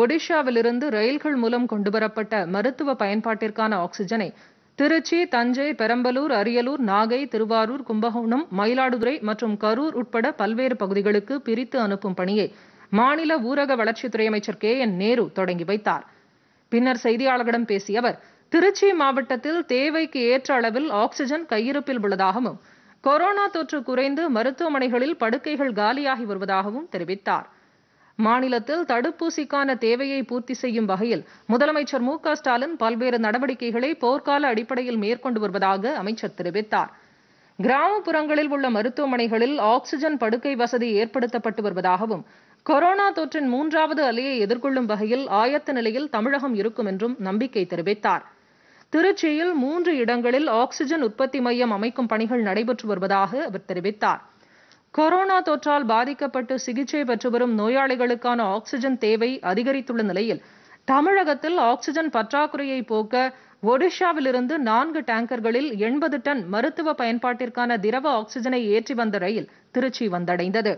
ஒடிஷாவிலிருந்து ரயில்கள் மூலம் கொண்டுவரப்பட்ட மருத்துவ பயன்பாட்டிற்கான ஆக்ஸிஜனை திருச்சி தஞ்சை பெரம்பலூர் அரியலூர் நாகை திருவாரூர் கும்பகோணம் மயிலாடுதுறை மற்றும் கரூர் உட்பட பல்வேறு பகுதிகளுக்கு பிரித்து அனுப்பும் பணியை மாநில ஊரக வளர்ச்சித்துறை அமைச்சர் கே என் நேரு தொடங்கி வைத்தார் பின்னர் செய்தியாளர்களிடம் பேசிய அவர் திருச்சி மாவட்டத்தில் தேவைக்கு ஏற்ற அளவில் ஆக்ஸிஜன் கையிருப்பில் உள்ளதாகவும் கொரோனா தொற்று குறைந்து மருத்துவமனைகளில் படுக்கைகள் காலியாகி வருவதாகவும் தெரிவித்தார் மாநிலத்தில் தடுப்பூசிக்கான தேவையை பூர்த்தி செய்யும் வகையில் முதலமைச்சர் மு ஸ்டாலின் பல்வேறு நடவடிக்கைகளை போர்க்கால அடிப்படையில் மேற்கொண்டு வருவதாக அமைச்சர் தெரிவித்தார் கிராமப்புறங்களில் உள்ள மருத்துவமனைகளில் ஆக்ஸிஜன் படுக்கை வசதி ஏற்படுத்தப்பட்டு வருவதாகவும் கொரோனா தொற்றின் மூன்றாவது அலையை எதிர்கொள்ளும் வகையில் ஆயத்த நிலையில் தமிழகம் இருக்கும் என்றும் நம்பிக்கை தெரிவித்தார் திருச்சியில் மூன்று இடங்களில் ஆக்ஸிஜன் உற்பத்தி மையம் அமைக்கும் பணிகள் நடைபெற்று வருவதாக அவர் தெரிவித்தார் கொரோனா தொற்றால் பாதிக்கப்பட்டு சிகிச்சை பெற்று வரும் நோயாளிகளுக்கான ஆக்ஸிஜன் தேவை அதிகரித்துள்ள நிலையில் தமிழகத்தில் ஆக்ஸிஜன் பற்றாக்குறையை போக்க ஒடிஷாவிலிருந்து நான்கு டேங்கர்களில் எண்பது டன் மருத்துவ பயன்பாட்டிற்கான திரவ ஆக்ஸிஜனை ஏற்றி வந்த ரயில் திருச்சி வந்தடைந்தது